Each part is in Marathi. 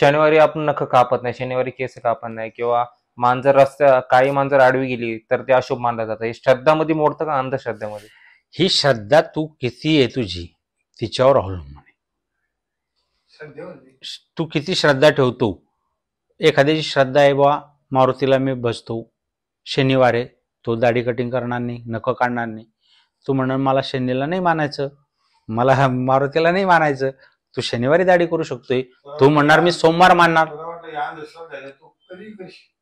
शनिवारी आपण नख कापत नाही शनिवारी केस कापत नाही किंवा मांजर रस्त्या काही मांजर आडवी गेली तर ते अशुभ मानलं जातं हे श्रद्धामध्ये मोडतं का अंधश्रद्धेमध्ये ही श्रद्धा तू किती आहे तुझी तिच्यावर अवलंबून आहे तू किती श्रद्धा ठेवतो एखाद्याची श्रद्धा आहे बा मारुतीला मी बसतो शनिवार आहे तो दाढी कटिंग करणार नाही नख काढणार नाही तू म्हणून मला शनीला नाही मानायचं मला मारुतीला नाही मानायचं तू शनिवारी दाढी करू शकतोय तू म्हणणार मी सोमवार मानणार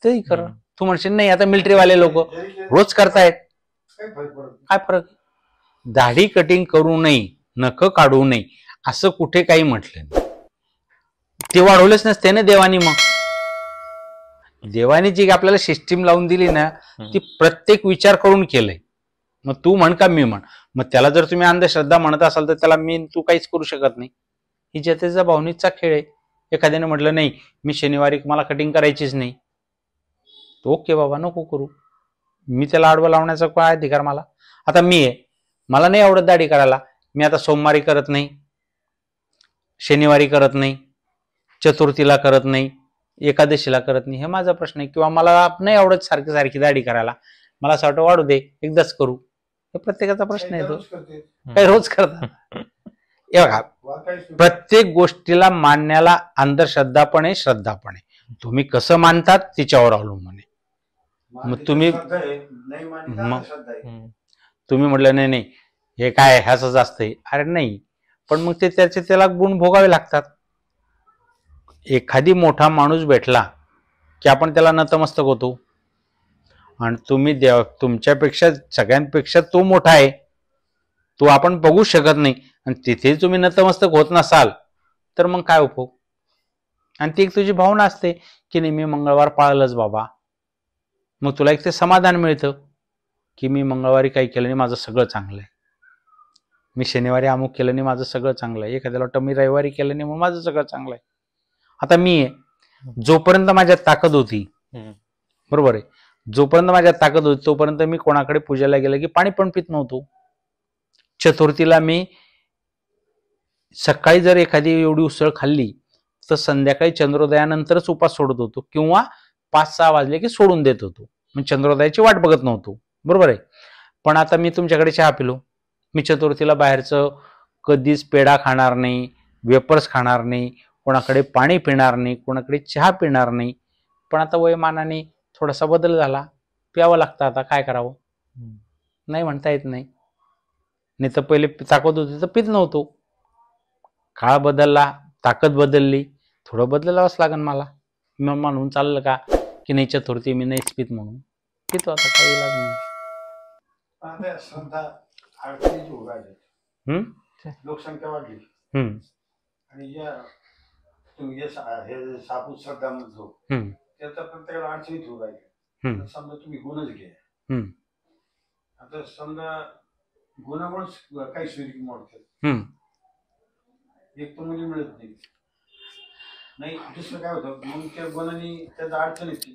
तेही कर तू म्हणशील नाही आता मिलिटरीवाले लोक रोज करतायत काय फरक दाढी कटिंग करू नये नख काढू नये असं कुठे काही म्हटलं ते वाढवलेच नसते ना देवानी मग देवानी जी आपल्याला सिस्टीम लावून दिली ना ती प्रत्येक विचार करून केलंय मग तू म्हण का मी म्हण मग त्याला जर तुम्ही अंधश्रद्धा म्हणत असाल तर त्याला मी तू काहीच करू शकत नाही ही जतेचा भावनेचा खेळ आहे एखाद्याने म्हटलं नाही मी शनिवारी मला कटिंग करायचीच नाही ओके बाबा नको करू मी त्याला आडवं लावण्याचा काय अधिकार मला आता मी आहे मला नाही आवडत दाढी करायला मी आता सोमवारी करत नाही शनिवारी करत नाही चतुर्थीला करत नाही एकादशीला करत नाही हे माझा प्रश्न आहे किंवा मला नाही आवडत सारखी सारखी दाढी करायला मला असं वाटतं वाढू दे एकदाच करू हे प्रत्येकाचा प्रश्न आहे तो काही रोज करता हे बघा प्रत्येक गोष्टीला मानण्याला अंधश्रद्धा पण आहे श्रद्धा पण आहे तुम्ही कसं मानतात तिच्यावर अवलंबून आहे मग तुम्ही तुम्ही म्हटलं नाही नाही हे काय ह्याच आहे अरे नाही पण मग ते त्याचे त्याला गुण भोगावे लागतात एखादी मोठा माणूस भेटला की आपण त्याला नतमस्तक होतो आणि तुम्ही देव तुमच्यापेक्षा सगळ्यांपेक्षा तो मोठा आहे तो आपण बघू शकत नाही आणि तिथे तुम्ही नतमस्तक होत नसाल तर मग काय उपयोग आणि ती एक तुझी भावना असते की नाही मी मंगळवार पाळलंच बाबा मग तुला एक ते समाधान मिळतं की मी मंगळवारी काही केलं नाही माझं सगळं चांगलं आहे मी शनिवारी अमुक केलं नाही माझं सगळं चांगलं आहे एखाद्याला वाटतं मी रविवारी केलं नाही मग माझं सगळं चांगलं आहे आता मी जोपर्यंत माझ्यात ताकद होती बरोबर आहे जोपर्यंत माझ्यात ताकद होती तोपर्यंत मी कोणाकडे पूजेला गेलं की पाणी पण पित नव्हतो चतुर्थीला मी सकाळी जर एखादी एवढी उसळ खाल्ली तर संध्याकाळी चंद्रोदयानंतरच उपास सोडत होतो किंवा पाच सहा वाजले की सोडून देत होतो मी चंद्रोदयाची वाट बघत नव्हतो बरोबर आहे पण आता मी तुमच्याकडे चहा पिलो मी चतुर्थीला बाहेरचं कधीच पेढा खाणार नाही वेपर्स खाणार नाही कोणाकडे पाणी पिणार नाही कोणाकडे चहा पिणार नाही पण आता वयमानाने थोडासा बदल झाला प्यावं लागतं आता काय करावं नाही म्हणता येत नाही नाही तर पहिले ताकद होती तर पीत नव्हतो काळ बदलला ताकद बदलली थोडं बदलावंच लागेल मला मी म्हणून चाललं का की नाही चतुर्थी मी नाहीच पीत म्हणून पितो आता काही इलाज नाही लोकसंख्या वाढली आणि या तुम्ही हे सापूत श्रद्धा म्हणतो त्याचा प्रत्येकाला अडचणीत होऊ राहिले समजा तुम्ही गुणच घ्या आता समजा गुणामुळे काही शरीर मोडतात एक तर मुली मिळत नाही नाही दुसरं काय होतं मग त्या गुणाने त्याचा अडचण येते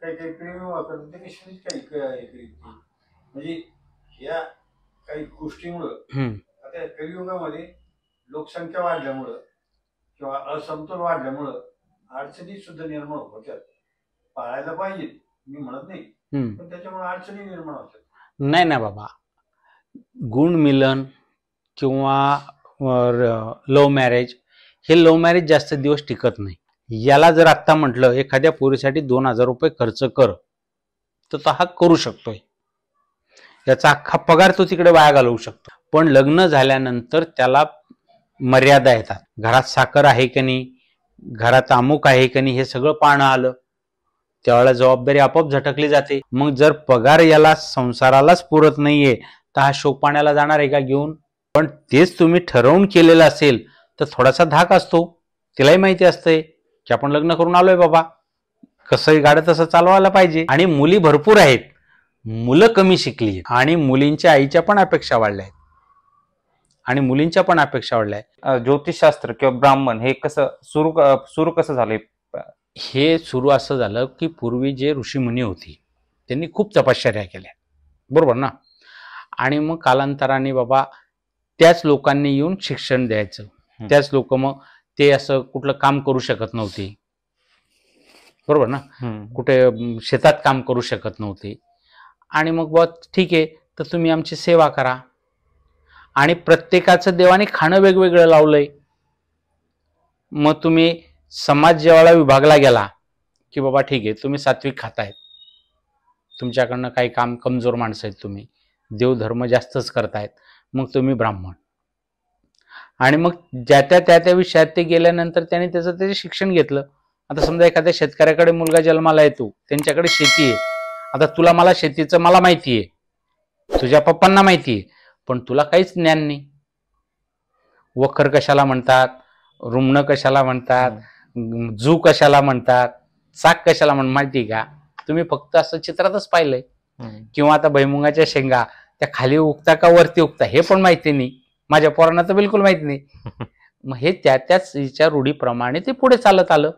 काही काही प्रेम विवाह ते काही काही म्हणजे या काही गोष्टीमुळं आता कलियुगामध्ये लोकसंख्या वाढल्यामुळं किंवा असमतोल वाढल्यामुळं अडचणी सुद्धा निर्माण होतात पाळायला पाहिजे मी म्हणत नाही पण त्याच्यामुळे अडचणी निर्माण होतात नाही ना बाबा गुण मिलन किंवा लव मॅरेज हे लव मॅरेज जास्त दिवस टिकत नाही याला जर आत्ता म्हटलं एखाद्या पोरीसाठी दोन हजार रुपये खर्च कर तर तो हा करू शकतोय याचा पगार तो तिकडे वाया घालवू शकतो पण लग्न झाल्यानंतर त्याला मर्यादा येतात घरात साखर आहे की नाही घरात अमुक आहे की नाही हे सगळं पाहणं आलं त्यावेळेला जबाबदारी आपोआप झटकली जाते मग जर पगार याला संसारालाच पुरत नाहीये तर हा शोक पाण्याला जाणार आहे का घेऊन पण तेच तुम्ही ठरवून केलेलं असेल तर थोडासा धाक असतो तिलाही माहिती असते की आपण लग्न करून आलोय बाबा कसंही गाडं तसं चालवायला पाहिजे आणि मुली भरपूर आहेत मुलं कमी शिकली आणि मुलींच्या आईच्या पण अपेक्षा वाढल्या आहेत आणि मुलींच्या पण अपेक्षा वाढल्या आहेत ज्योतिषशास्त्र किंवा ब्राह्मण हे कसं सुरू सुरू कसं झालंय हे सुरू असं झालं की पूर्वी जे मुनी होती त्यांनी खूप तपश्चर्या केल्या बरोबर ना आणि मग कालांतराने बाबा त्याच लोकांनी येऊन शिक्षण द्यायचं त्याच लोक मग ते असं कुठलं काम करू शकत नव्हते बरोबर ना कुठे शेतात काम करू शकत नव्हते आणि मग बाबा ठीक आहे तर तुम्ही आमची सेवा करा आणि प्रत्येकाचं देवाने खाणं वेगवेगळं लावलंय मग तुम्ही समाज जेव्हा विभागला गेला की बाबा ठीक आहे तुम्ही सात्विक खातायत तुमच्याकडनं काही काम कमजोर माणसं आहेत तुम्ही देवधर्म जास्तच करतायत मग तुम्ही ब्राह्मण आणि मग ज्या त्या त्या त्या विषयात ते गेल्यानंतर त्याने त्याचं त्याचे शिक्षण घेतलं आता समजा एखाद्या शेतकऱ्याकडे मुलगा जन्माला येतो त्यांच्याकडे शेती आहे आता तुला मला शेतीचं मला माहिती आहे तुझ्या पप्पांना माहिती आहे पण तुला काहीच ज्ञान नाही वखर कशाला म्हणतात रुमण कशाला म्हणतात जू कशाला म्हणतात चाक कशाला म्हण माहिती का तुम्ही फक्त असं चित्रातच पाहिलंय किंवा आता भैमुंगाच्या शेंगा त्या खाली उगता का वरती उगता हे पण माहिती नाही माझ्या पोरांना तर बिलकुल माहिती नाही मग हे त्या त्याच हिच्या रूढीप्रमाणे ते पुढे चालत आलं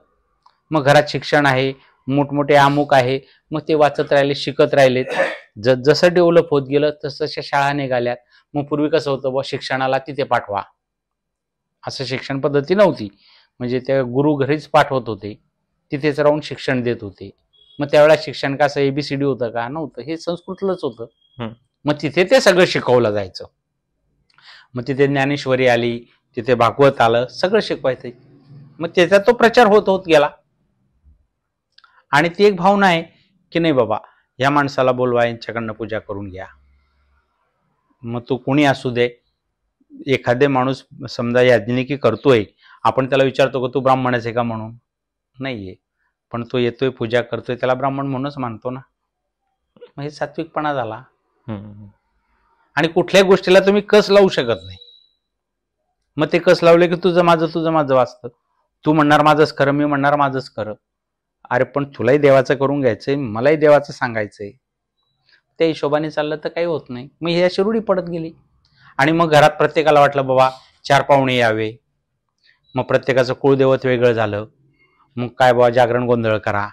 मग घरात शिक्षण आहे मोठमोठे अमुक आहे मग ते वाचत राहिले शिकत राहिलेत ज जसं डेव्हलप होत गेलं तसं शाळा निघाल्यात मग पूर्वी कसं होतं बा शिक्षणाला तिथे पाठवा असं शिक्षण पद्धती नव्हती म्हणजे त्या गुरु घरीच पाठवत होते तिथेच राहून शिक्षण देत होते मग त्यावेळेला शिक्षण असं एबीसीडी होतं का नव्हतं हे संस्कृतलंच होतं मग तिथे ते सगळं शिकवलं जायचं मग तिथे ज्ञानेश्वरी आली तिथे भागवत आलं सगळं शिकवायचं मग त्याचा तो प्रचार होत होत गेला आणि ती एक भावना आहे की नाही बाबा या माणसाला बोलवा यांच्याकडनं पूजा करून घ्या मग तू कोणी असू दे एखादे माणूस समजा याज्ञिकी करतोय आपण त्याला विचारतो का तू ब्राह्मणच आहे का म्हणून नाहीये पण तो येतोय पूजा करतोय त्याला ब्राह्मण म्हणूनच मानतो ना मग हे सात्विकपणा झाला आणि कुठल्याही गोष्टीला तुम्ही कस लावू शकत नाही मग ते कस लावले की तुझं माझं तुझं माझं वाचतं तू म्हणणार माझंच खरं मी म्हणणार माझंच खरं अरे पण तुलाही देवाचं करून घ्यायचंय मलाही देवाचं सांगायचंय त्या हिशोबाने चाललं तर काही होत नाही मग ह्या शिरुडी पडत गेली आणि मग घरात प्रत्येकाला वाटलं बाबा चार पाहुणे यावे मग प्रत्येकाचं कुळदेवत वेगळं झालं मग काय बाबा जागरण गोंधळ करा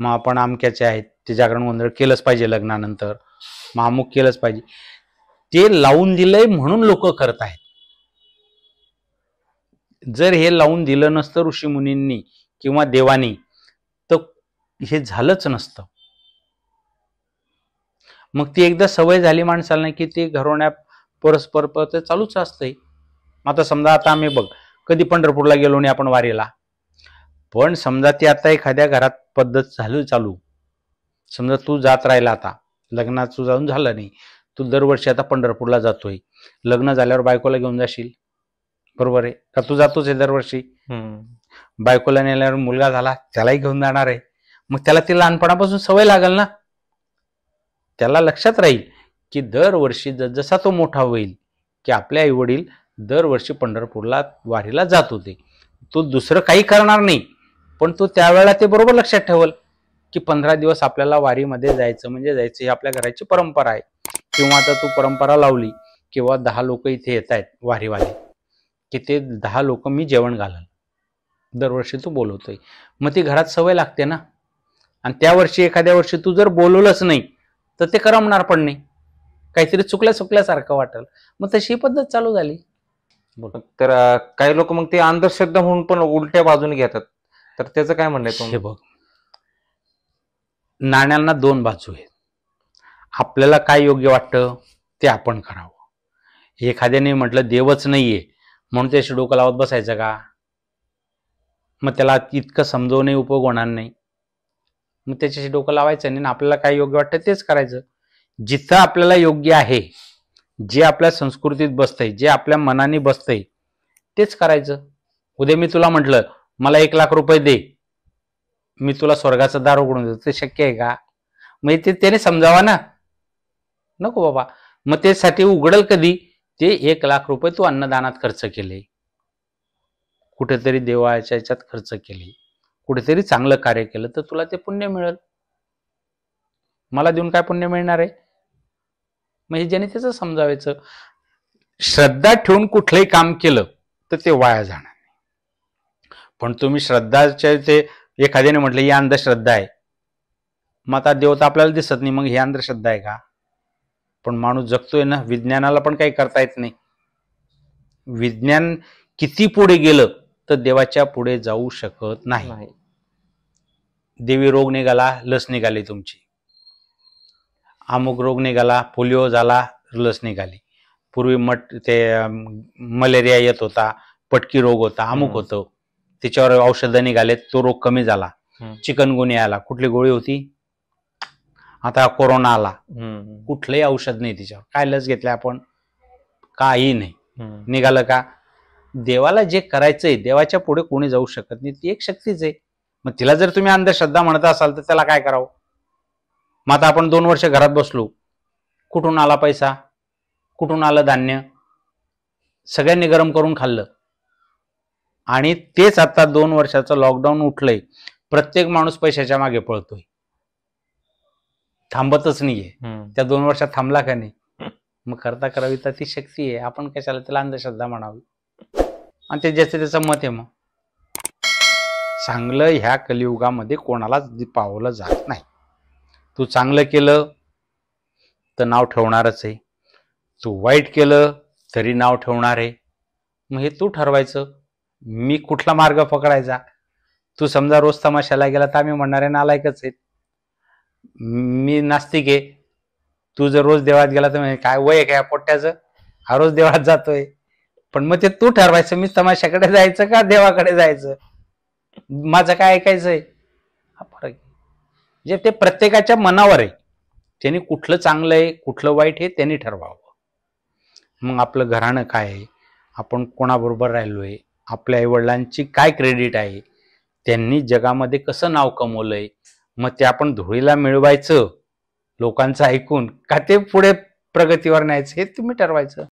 मग आपण अमक्याचे आहेत ते जागरण गोंधळ केलंच पाहिजे लग्नानंतर मग अमुक केलंच पाहिजे ते लावून दिलंय म्हणून लोक करत आहेत जर हे लावून दिलं नसतं ऋषीमुनींनी किंवा देवानी तर हे झालंच नसतं मग ती एकदा सवय झाली माणसाला की ते घरवण्या परस्पर चालूच असतंय आता समजा आता आम्ही बघ कधी पंढरपूरला गेलो नाही आपण वारीला पण समजा ती आता एखाद्या घरात पद्धत चालू चालू समजा तू जात राहिला आता लग्नाचं जाऊन झालं नाही तू दरवर्षी आता पंढरपूरला जातोय लग्न झाल्यावर बायकोला घेऊन जाशील बरोबर आहे का तू जातोच आहे दरवर्षी बायकोला नेल्यावर मुलगा झाला त्यालाही घेऊन जाणार आहे मग त्याला ती लहानपणापासून सवय लागेल ना त्याला लक्षात राहील की दरवर्षी जसा तो मोठा होईल की आपले आई वडील दरवर्षी पंढरपूरला वारीला जात होते तो दुसरं काही करणार नाही पण तो त्यावेळेला ते बरोबर लक्षात ठेवल की पंधरा दिवस आपल्याला वारीमध्ये जायचं म्हणजे जायचं ही आपल्या घराची परंपरा आहे किंवा आता तू परंपरा लावली किंवा दहा लोक इथे येत आहेत वारीवाले की ते दहा लोक मी जेवण घालाल दरवर्षी तू बोलवतोय मग ती घरात सवय लागते ना आणि त्या वर्षी एखाद्या वर्षी तू जर बोलवलंच नाही तर ते करमणार पण नाही काहीतरी चुकल्या चुकल्यासारखं वाटेल मग तशी पद्धत चालू झाली तर काही लोक मग ते अंधश्रद्धा म्हणून पण उलट्या बाजूने घेतात तर त्याचं काय म्हणणं आहे हे बघ नाण्यांना दोन बाजू आहेत आपल्याला काय योग्य वाटतं ते आपण करावं एखाद्याने म्हटलं देवच नाहीये म्हणून त्याशी डोकं लावत बसायचं का मग त्याला इतकं समजवणे उपयोग होणार नाही मग त्याच्याशी डोकं लावायचं नाही आपल्याला काय योग्य वाटतं तेच करायचं जिथं आपल्याला योग्य आहे जे आपल्या संस्कृतीत बसतंय जे आपल्या मनाने बसतंय तेच करायचं उद्या मी तुला म्हटलं मला एक लाख रुपये दे मी तुला स्वर्गाचं दार उघडून देतो ते शक्य आहे का मग ते त्याने समजावा ना नको बाबा मग त्यासाठी उघडल कधी ते एक लाख रुपये तू अन्नदानात खर्च केले कुठेतरी देवाच्या याच्यात खर्च केले कुठेतरी चांगलं कार्य केलं तर तुला ते पुण्य मिळेल मला देऊन काय पुण्य मिळणार आहे मग हे ज्याने त्याचं समजावायचं श्रद्धा ठेवून कुठलंही काम केलं तर ते वाया जाणार पण तुम्ही श्रद्धाचे ते एखाद्याने म्हटलं ही अंधश्रद्धा आहे मग आता देवता आपल्याला दिसत नाही मग ही अंधश्रद्धा आहे का पण माणूस जगतोय ना विज्ञानाला पण काही करता येत नाही विज्ञान किती पुढे गेलं तर देवाच्या पुढे जाऊ शकत नाही देवी रोग निघाला लस निघाली तुमची अमुक रोग निघाला पोलिओ झाला लस निघाली पूर्वी मट ते मलेरिया येत होता पटकी रोग होता अमुक होतं त्याच्यावर औषधं निघालेत तो रोग कमी झाला चिकनगुन्या आला कुठली गोळी होती आता कोरोना आला कुठलंही औषध नाही तिच्यावर काय लस घेतल्या आपण काही नाही निघालं का देवाला जे करायचंय देवाच्या पुढे कोणी जाऊ शकत नाही ती एक शक्तीच आहे मग तिला जर तुम्ही अंधश्रद्धा म्हणत असाल तर त्याला काय करावं मग आता आपण दोन वर्ष घरात बसलो कुठून आला पैसा कुठून आलं धान्य सगळ्यांनी गरम करून खाल्लं आणि तेच आता दोन वर्षाचं लॉकडाऊन उठलंय प्रत्येक माणूस पैशाच्या मागे पळतोय थांबतच नाहीये त्या दोन वर्षात थांबला का नाही मग करता करावी तर ती शक्ती आहे आपण कशाला त्याला अंधश्रद्धा म्हणावी आणि ते ज्याचं त्याचं मत आहे मग चांगलं ह्या कलियुगामध्ये कोणालाच पावलं जात नाही तू चांगलं केलं तर नाव ठेवणारच आहे तू वाईट केलं तरी नाव ठेवणार आहे मग हे तू ठरवायचं मी कुठला मार्ग पकडायचा तू समजा रोज तमाशाला गेला तर आम्ही म्हणणारे नालायकच आहेत मी नास्तिक आहे तू जर रोज देवळात गेला तर काय वय काय पोट्ट्याचं हा रोज देवळात जातोय पण मग ते तू ठरवायचं मी तमाशाकडे जायचं का देवाकडे जायचं माझं काय ऐकायचंय हा फरक म्हणजे ते प्रत्येकाच्या मनावर आहे त्यांनी कुठलं चांगलं आहे कुठलं वाईट हे त्यांनी ठरवावं मग आपलं घराणं काय आहे आपण कोणाबरोबर आहे आपल्या वडिलांची काय क्रेडिट आहे त्यांनी जगामध्ये कसं नाव कमवलंय मग ते आपण धुळीला मिळवायचं लोकांचं ऐकून का ते पुढे प्रगतीवर न्यायचं हे तुम्ही ठरवायचं